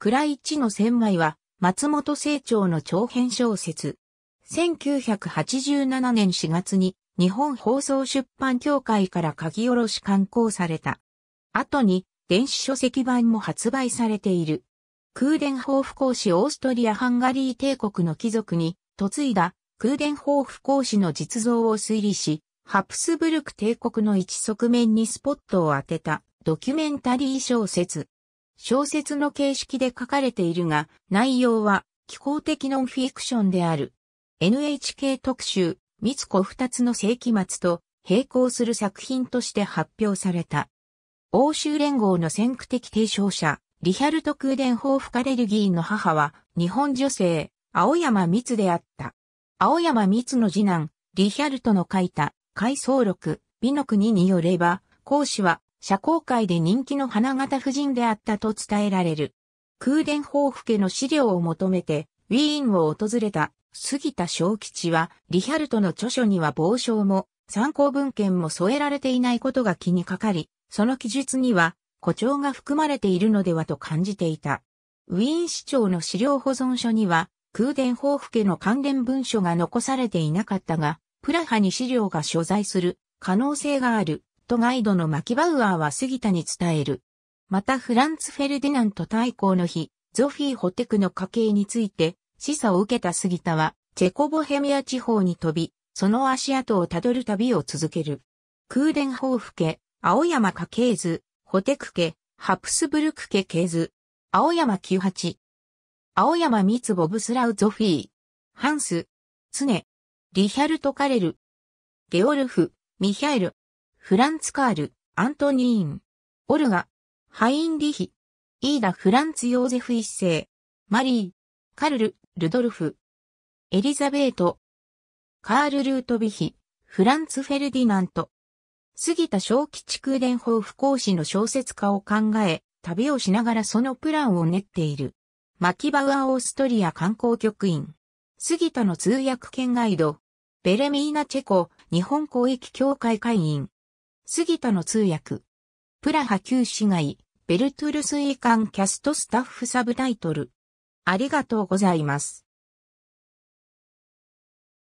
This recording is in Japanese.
暗い地の千枚は、松本清張の長編小説。1987年4月に、日本放送出版協会から書き下ろし刊行された。後に、電子書籍版も発売されている。空伝法不公使オーストリア・ハンガリー帝国の貴族に、嫁いだ空伝法不公使の実像を推理し、ハプスブルク帝国の一側面にスポットを当てたドキュメンタリー小説。小説の形式で書かれているが、内容は、気候的ノンフィクションである。NHK 特集、三つ子二つの世紀末と並行する作品として発表された。欧州連合の先駆的提唱者、リヒャルト・クーデンホーフ・カレルギーの母は、日本女性、青山三つであった。青山三つの次男、リヒャルトの書いた、回想録、美の国によれば、講師は、社交界で人気の花形夫人であったと伝えられる。空伝法府家の資料を求めて、ウィーンを訪れた杉田昭吉は、リヒャルトの著書には傍証も、参考文献も添えられていないことが気にかかり、その記述には、誇張が含まれているのではと感じていた。ウィーン市長の資料保存書には、空伝法府家の関連文書が残されていなかったが、プラハに資料が所在する可能性があるトガイドのマキバウアーは杉田に伝える。またフランツ・フェルディナント大公の日、ゾフィー・ホテクの家系について、示唆を受けた杉田は、チェコボヘミア地方に飛び、その足跡をたどる旅を続ける。空伝法府家、青山家系図、ホテク家、ハプスブルク家系図、青山九八。青山三つボブスラウ・ゾフィー、ハンス、ツネ、リヒャルト・カレル、ゲオルフ、ミヒャエル、フランツ・カール、アントニーン、オルガ、ハインリヒ、イーダ・フランツ・ヨーゼフ一世、マリー、カルル、ルドルフ、エリザベート、カール・ルートビヒ、フランツ・フェルディナント、杉田正吉空伝法不講師の小説家を考え、旅をしながらそのプランを練っている。マキバウア・オーストリア観光局員。杉田の通訳兼ガイド。ベレミーナ・チェコ、日本交易協会会員。杉田の通訳。プラハ旧市街、ベルトゥルス遺憾キャストスタッフサブタイトル。ありがとうございます。